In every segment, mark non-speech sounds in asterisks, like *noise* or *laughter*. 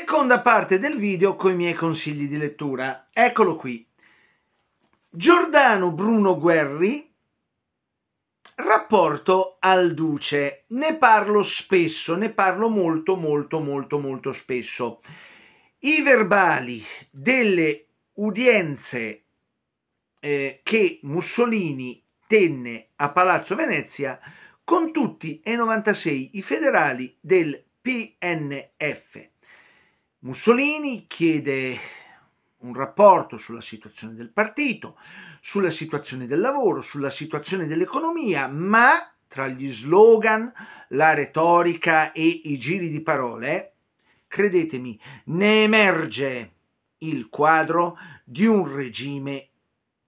Seconda parte del video con i miei consigli di lettura. Eccolo qui. Giordano Bruno Guerri, rapporto al duce. Ne parlo spesso, ne parlo molto, molto, molto, molto spesso. I verbali delle udienze eh, che Mussolini tenne a Palazzo Venezia con tutti e 96 i federali del PNF Mussolini chiede un rapporto sulla situazione del partito, sulla situazione del lavoro, sulla situazione dell'economia, ma tra gli slogan, la retorica e i giri di parole, credetemi, ne emerge il quadro di un regime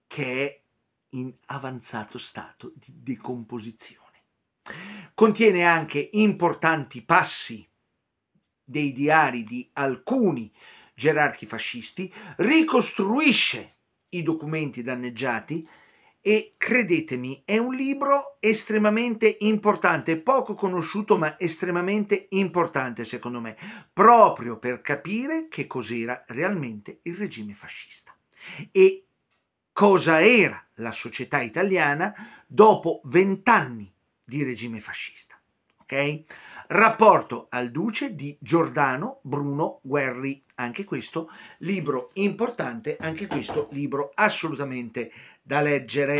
che è in avanzato stato di decomposizione. Contiene anche importanti passi dei diari di alcuni gerarchi fascisti, ricostruisce i documenti danneggiati e credetemi è un libro estremamente importante, poco conosciuto ma estremamente importante secondo me, proprio per capire che cos'era realmente il regime fascista e cosa era la società italiana dopo vent'anni di regime fascista. Okay? Rapporto al duce di Giordano Bruno Guerri, anche questo libro importante, anche questo libro assolutamente da leggere.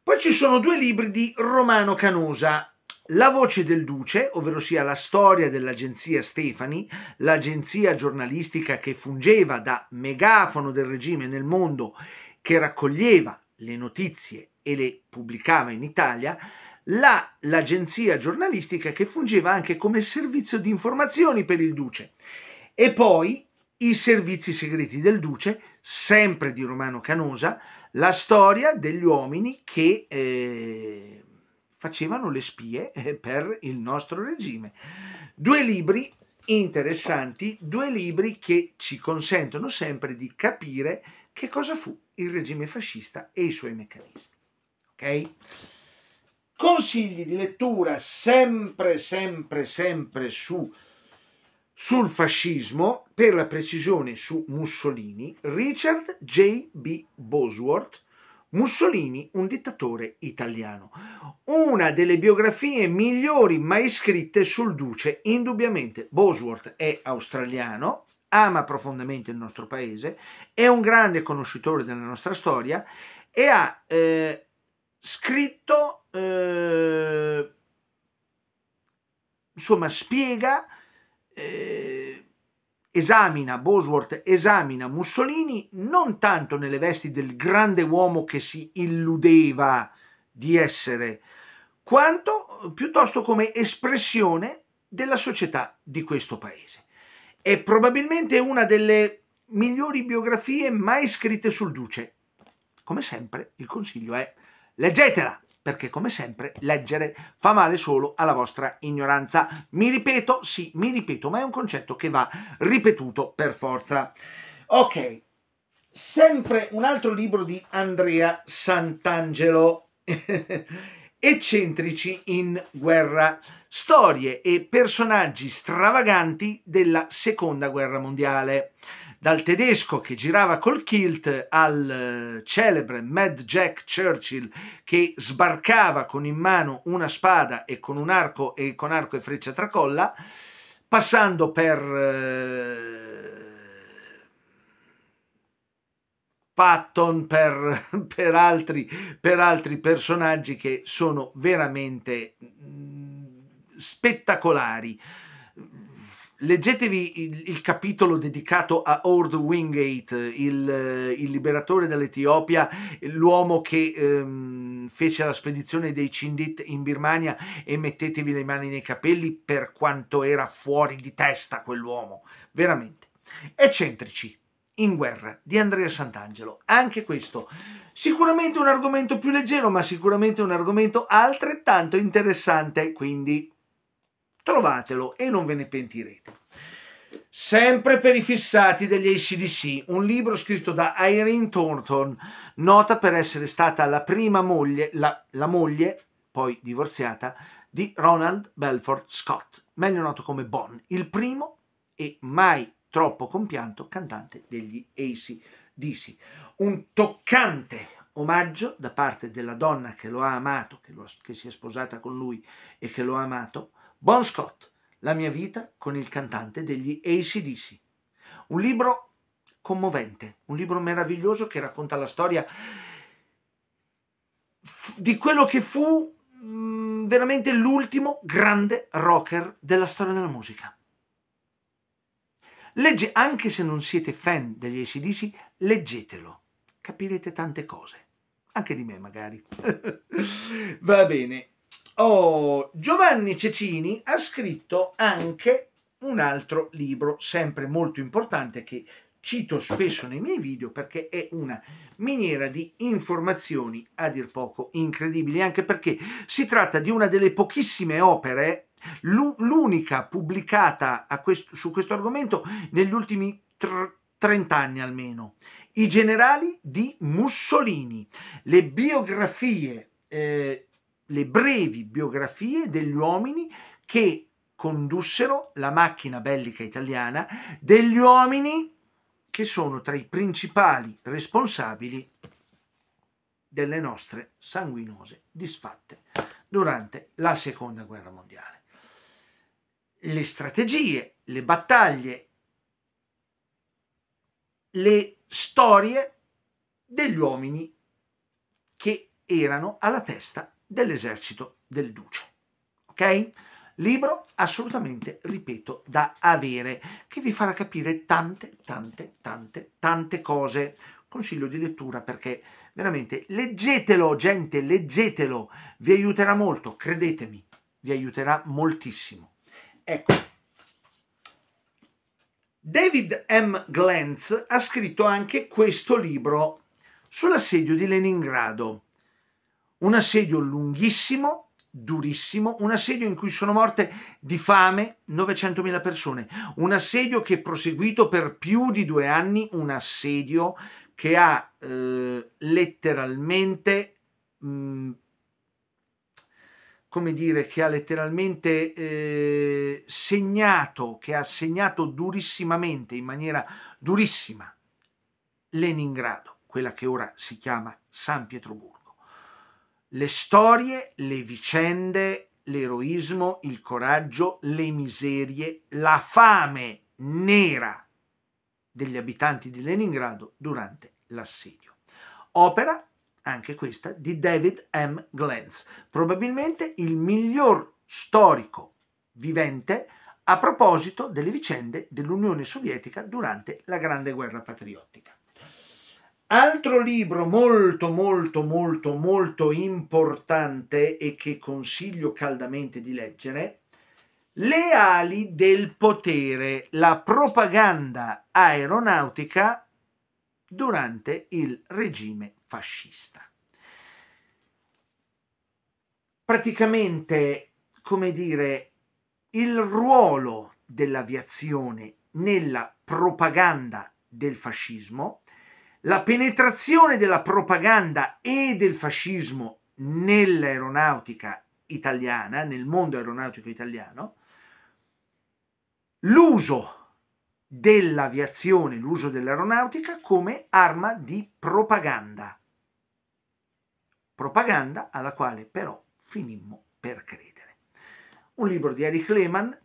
Poi ci sono due libri di Romano Canosa, la voce del Duce, ovvero sia la storia dell'agenzia Stefani, l'agenzia giornalistica che fungeva da megafono del regime nel mondo, che raccoglieva le notizie e le pubblicava in Italia, la, l'agenzia giornalistica che fungeva anche come servizio di informazioni per il duce e poi i servizi segreti del duce, sempre di Romano Canosa, la storia degli uomini che eh, facevano le spie eh, per il nostro regime. Due libri interessanti, due libri che ci consentono sempre di capire che cosa fu il regime fascista e i suoi meccanismi. Okay? Consigli di lettura sempre, sempre, sempre su, sul fascismo, per la precisione su Mussolini, Richard J. B. Bosworth, Mussolini, un dittatore italiano. Una delle biografie migliori mai scritte sul duce, indubbiamente. Bosworth è australiano, ama profondamente il nostro paese, è un grande conoscitore della nostra storia e ha eh, scritto eh, insomma spiega, eh, esamina, Bosworth esamina Mussolini non tanto nelle vesti del grande uomo che si illudeva di essere, quanto piuttosto come espressione della società di questo paese. È probabilmente una delle migliori biografie mai scritte sul Duce. Come sempre, il consiglio è leggetela! perché come sempre leggere fa male solo alla vostra ignoranza. Mi ripeto, sì, mi ripeto, ma è un concetto che va ripetuto per forza. Ok, sempre un altro libro di Andrea Sant'Angelo, *laughs* Eccentrici in guerra, storie e personaggi stravaganti della Seconda Guerra Mondiale dal tedesco che girava col kilt al eh, celebre Mad Jack Churchill che sbarcava con in mano una spada e con un arco e con arco e freccia tracolla, passando per eh, Patton, per, *laughs* per, altri, per altri personaggi che sono veramente mm, spettacolari Leggetevi il, il, capitolo dedicato a Ord Wingate, il, il liberatore dell'Etiopia, l'uomo che ehm, fece la spedizione dei Cindit in Birmania e mettetevi le mani nei capelli per quanto era fuori di testa quell'uomo, veramente. Eccentrici, in guerra di Andrea Sant'Angelo. Anche questo, sicuramente un argomento più leggero, ma sicuramente un argomento altrettanto interessante, quindi trovatelo e non ve ne pentirete. Sempre per i fissati degli ACDC, un libro scritto da Irene Thornton, nota per essere stata la prima moglie, la, la moglie, poi divorziata, di Ronald Belford Scott, meglio noto come Bon, il primo e mai troppo compianto cantante degli ACDC. Un toccante omaggio da parte della donna che lo ha amato, che, lo, che si è sposata con lui e che lo ha amato, Bon Scott, la mia vita con il cantante degli ACDC. Un libro commovente, un libro meraviglioso che racconta la storia di quello che fu mh, mm, veramente l'ultimo grande rocker della storia della musica. Legge, anche se non siete fan degli ACDC, leggetelo, capirete tante cose, anche di me magari. *laughs* Va bene, Oh, Giovanni Cecini ha scritto anche un altro libro, sempre molto importante, che cito spesso nei miei video perché è una miniera di informazioni a dir poco incredibili, anche perché si tratta di una delle pochissime opere, l'unica pubblicata questo, su questo argomento negli ultimi 30 anni almeno. I generali di Mussolini, le biografie eh, le brevi biografie degli uomini che condussero la macchina bellica italiana, degli uomini che sono tra i principali responsabili delle nostre sanguinose disfatte durante la seconda guerra mondiale. Le strategie, le battaglie, le storie degli uomini che erano alla testa dell'esercito del duce. Ok? Libro assolutamente, ripeto, da avere, che vi farà capire tante, tante, tante, tante cose. Consiglio di lettura perché veramente leggetelo, gente, leggetelo, vi aiuterà molto, credetemi, vi aiuterà moltissimo. Ecco, David M. Glantz ha scritto anche questo libro sull'assedio di Leningrado un assedio lunghissimo, durissimo, un assedio in cui sono morte di fame 900.000 persone, un assedio che è proseguito per più di due anni, un assedio che ha eh, letteralmente, mh, mm, come dire, che ha letteralmente eh, segnato, che ha segnato durissimamente, in maniera durissima, Leningrado, quella che ora si chiama San Pietroburgo le storie, le vicende, l'eroismo, il coraggio, le miserie, la fame nera degli abitanti di Leningrado durante l'assedio. Opera anche questa di David M. Glantz, probabilmente il miglior storico vivente a proposito delle vicende dell'Unione Sovietica durante la Grande Guerra Patriottica. Altro libro molto molto molto molto importante e che consiglio caldamente di leggere, Le ali del potere, la propaganda aeronautica durante il regime fascista. Praticamente, come dire, il ruolo dell'aviazione nella propaganda del fascismo la penetrazione della propaganda e del fascismo nell'aeronautica italiana, nel mondo aeronautico italiano, l'uso dell'aviazione, l'uso dell'aeronautica come arma di propaganda. Propaganda alla quale però finimmo per credere. Un libro di Eric Lehman,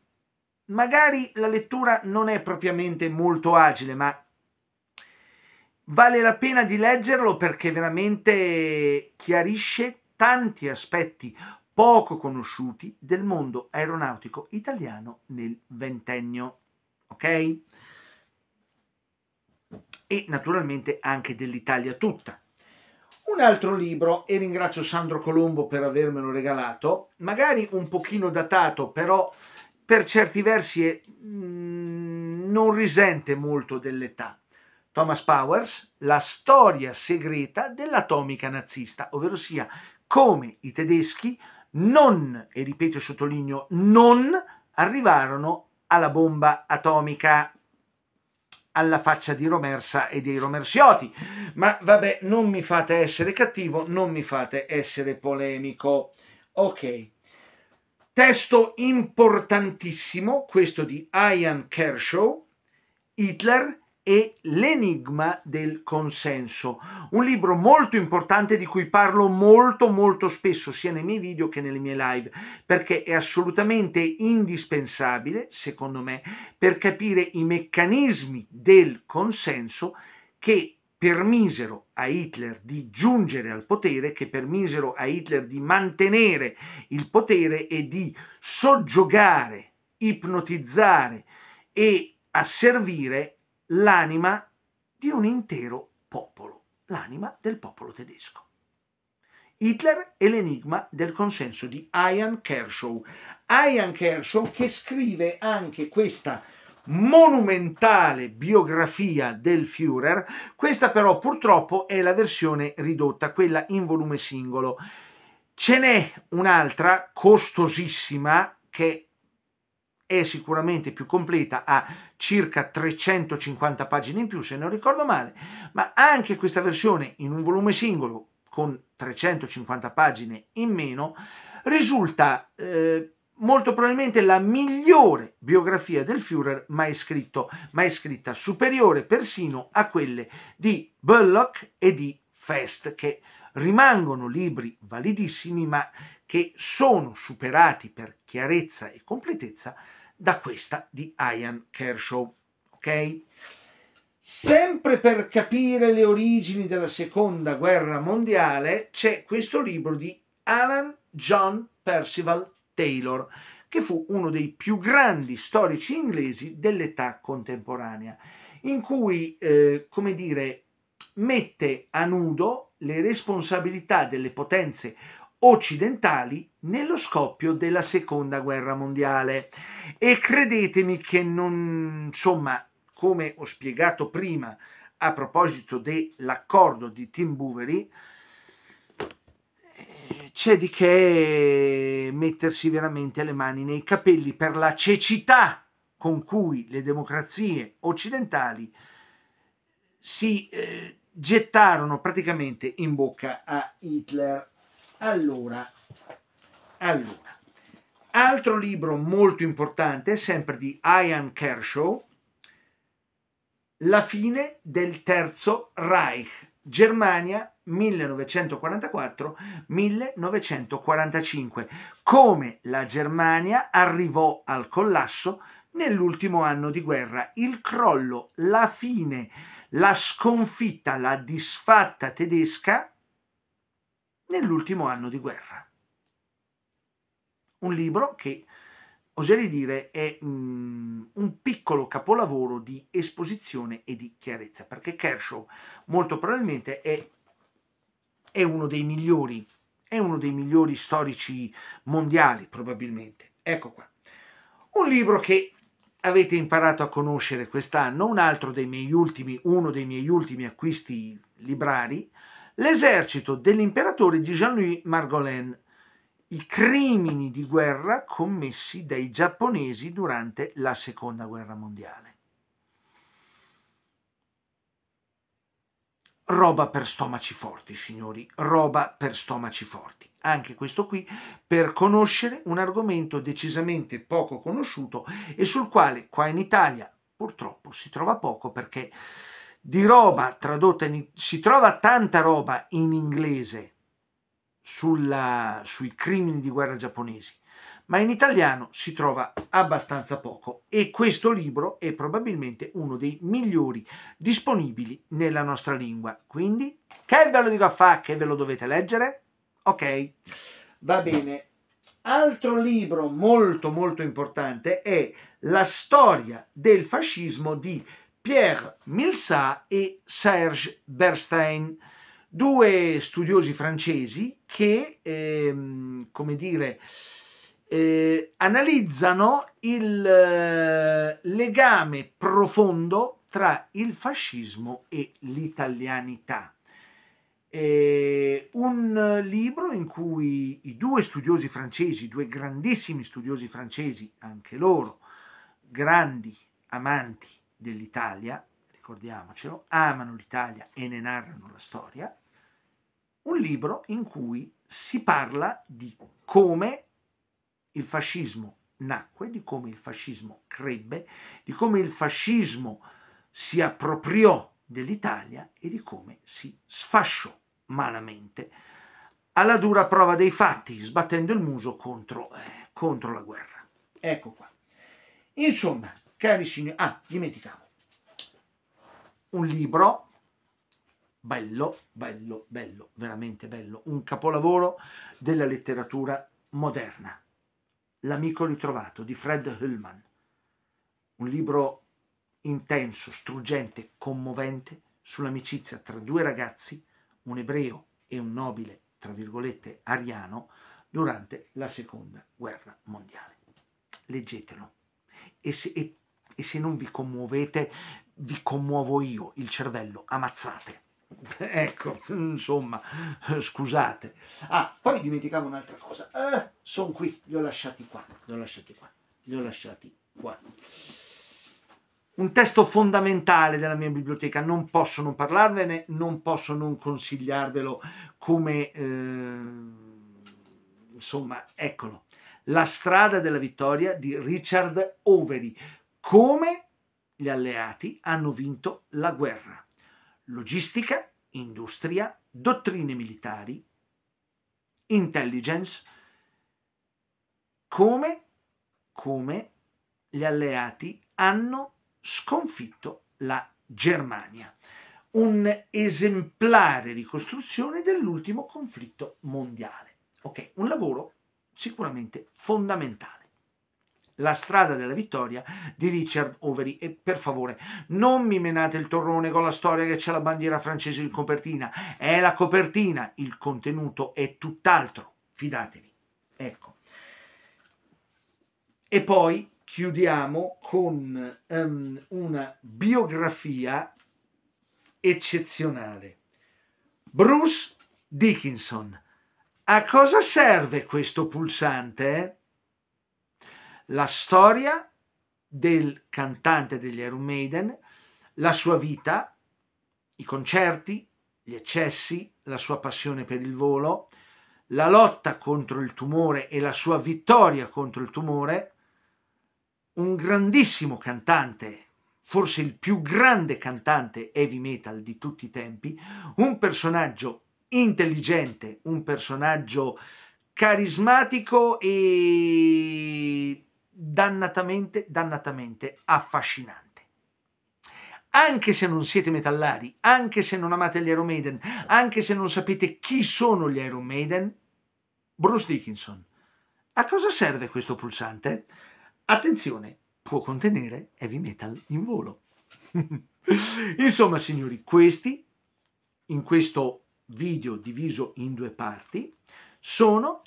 magari la lettura non è propriamente molto agile, ma Vale la pena di leggerlo perché veramente chiarisce tanti aspetti poco conosciuti del mondo aeronautico italiano nel ventennio. Ok? E naturalmente anche dell'Italia tutta. Un altro libro, e ringrazio Sandro Colombo per avermelo regalato, magari un pochino datato, però per certi versi è, mh, mm, non risente molto dell'età. Thomas Powers, la storia segreta dell'atomica nazista, ovvero sia come i tedeschi non, e ripeto e sottolineo, non arrivarono alla bomba atomica alla faccia di Romersa e dei Romersioti. Ma vabbè, non mi fate essere cattivo, non mi fate essere polemico. Ok. Testo importantissimo, questo di Ian Kershaw, Hitler e L'enigma del consenso, un libro molto importante di cui parlo molto molto spesso sia nei miei video che nelle mie live, perché è assolutamente indispensabile, secondo me, per capire i meccanismi del consenso che permisero a Hitler di giungere al potere, che permisero a Hitler di mantenere il potere e di soggiogare, ipnotizzare e asservire l'anima di un intero popolo, l'anima del popolo tedesco. Hitler e l'enigma del consenso di Ian Kershaw. Ian Kershaw che scrive anche questa monumentale biografia del Führer, questa però purtroppo è la versione ridotta, quella in volume singolo. Ce n'è un'altra costosissima che è sicuramente più completa, ha circa 350 pagine in più se non ricordo male, ma anche questa versione in un volume singolo con 350 pagine in meno risulta eh, molto probabilmente la migliore biografia del Führer mai, scritto, mai scritta, superiore persino a quelle di Bullock e di Fest, che rimangono libri validissimi ma che sono superati per chiarezza e completezza da questa di Ian Kershaw. Ok? Sempre per capire le origini della seconda guerra mondiale c'è questo libro di Alan John Percival Taylor, che fu uno dei più grandi storici inglesi dell'età contemporanea, in cui, eh, come dire, mette a nudo le responsabilità delle potenze occidentali nello scoppio della seconda guerra mondiale e credetemi che non insomma come ho spiegato prima a proposito dell'accordo di Tim Boveri eh, c'è di che mettersi veramente le mani nei capelli per la cecità con cui le democrazie occidentali si eh, gettarono praticamente in bocca a Hitler allora, allora, altro libro molto importante, sempre di Ian Kershaw, La fine del terzo Reich, Germania 1944-1945, come la Germania arrivò al collasso nell'ultimo anno di guerra, il crollo, la fine, la sconfitta, la disfatta tedesca nell'ultimo anno di guerra. Un libro che, oserei dire, è um, un piccolo capolavoro di esposizione e di chiarezza, perché Kershaw molto probabilmente è, è uno dei migliori, è uno dei migliori storici mondiali, probabilmente. Ecco qua. Un libro che avete imparato a conoscere quest'anno, un altro dei miei ultimi, uno dei miei ultimi acquisti librari, l'esercito dell'imperatore di Jean-Louis Margolin, i crimini di guerra commessi dai giapponesi durante la seconda guerra mondiale. Roba per stomaci forti, signori, roba per stomaci forti. Anche questo qui per conoscere un argomento decisamente poco conosciuto e sul quale qua in Italia purtroppo si trova poco perché di roba tradotta in si trova tanta roba in inglese sulla, sui crimini di guerra giapponesi, ma in italiano si trova abbastanza poco e questo libro è probabilmente uno dei migliori disponibili nella nostra lingua. Quindi che ve lo dico a fa che ve lo dovete leggere? Ok, va bene. Altro libro molto molto importante è La storia del fascismo di Pierre Milsat e Serge Bernstein, due studiosi francesi che, ehm, come dire, eh, analizzano il eh, legame profondo tra il fascismo e l'italianità. Eh, un libro in cui i due studiosi francesi, due grandissimi studiosi francesi, anche loro, grandi amanti dell'Italia, ricordiamocelo, amano l'Italia e ne narrano la storia, un libro in cui si parla di come il fascismo nacque, di come il fascismo crebbe, di come il fascismo si appropriò dell'Italia e di come si sfasciò malamente alla dura prova dei fatti, sbattendo il muso contro, eh, contro la guerra. Ecco qua. Insomma, Cari signori, ah, dimenticavo, un libro bello, bello, bello, veramente bello, un capolavoro della letteratura moderna, L'amico ritrovato di Fred Hillman, un libro intenso, struggente, commovente sull'amicizia tra due ragazzi, un ebreo e un nobile, tra virgolette, ariano, durante la seconda guerra mondiale. Leggetelo e, se, e e se non vi commuovete vi commuovo io il cervello, ammazzate. *laughs* ecco, insomma, scusate. Ah, poi dimenticavo un'altra cosa. Eh, sono qui, li ho lasciati qua, li ho lasciati qua, li ho lasciati qua. Un testo fondamentale della mia biblioteca, non posso non parlarvene, non posso non consigliarvelo come... Eh, insomma, eccolo. La strada della vittoria di Richard Overy come gli alleati hanno vinto la guerra. Logistica, industria, dottrine militari, intelligence, come, come gli alleati hanno sconfitto la Germania. Un esemplare ricostruzione dell'ultimo conflitto mondiale. Ok, un lavoro sicuramente fondamentale. La strada della vittoria di Richard Overy. E per favore, non mi menate il torrone con la storia che c'è la bandiera francese in copertina. È la copertina, il contenuto è tutt'altro. Fidatevi. Ecco. E poi chiudiamo con um, una biografia eccezionale. Bruce Dickinson. A cosa serve questo pulsante? Eh? la storia del cantante degli Iron Maiden, la sua vita, i concerti, gli eccessi, la sua passione per il volo, la lotta contro il tumore e la sua vittoria contro il tumore, un grandissimo cantante, forse il più grande cantante heavy metal di tutti i tempi, un personaggio intelligente, un personaggio carismatico e dannatamente, dannatamente affascinante. Anche se non siete metallari, anche se non amate gli Iron Maiden, anche se non sapete chi sono gli Iron Maiden, Bruce Dickinson, a cosa serve questo pulsante? Attenzione, può contenere heavy metal in volo. *laughs* Insomma, signori, questi, in questo video diviso in due parti, sono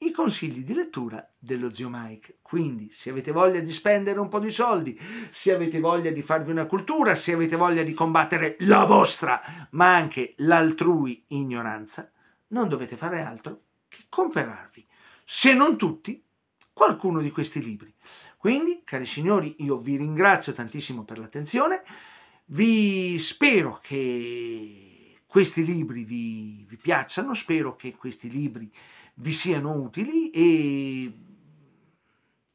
i consigli di lettura dello zio Mike. Quindi, se avete voglia di spendere un po' di soldi, se avete voglia di farvi una cultura, se avete voglia di combattere la vostra, ma anche l'altrui ignoranza, non dovete fare altro che comprarvi, se non tutti, qualcuno di questi libri. Quindi, cari signori, io vi ringrazio tantissimo per l'attenzione, vi spero che questi libri vi, vi piacciono, spero che questi libri vi siano utili e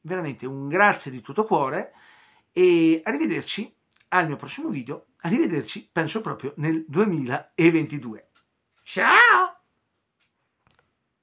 veramente un grazie di tutto cuore e arrivederci al mio prossimo video, arrivederci penso proprio nel 2022. Ciao!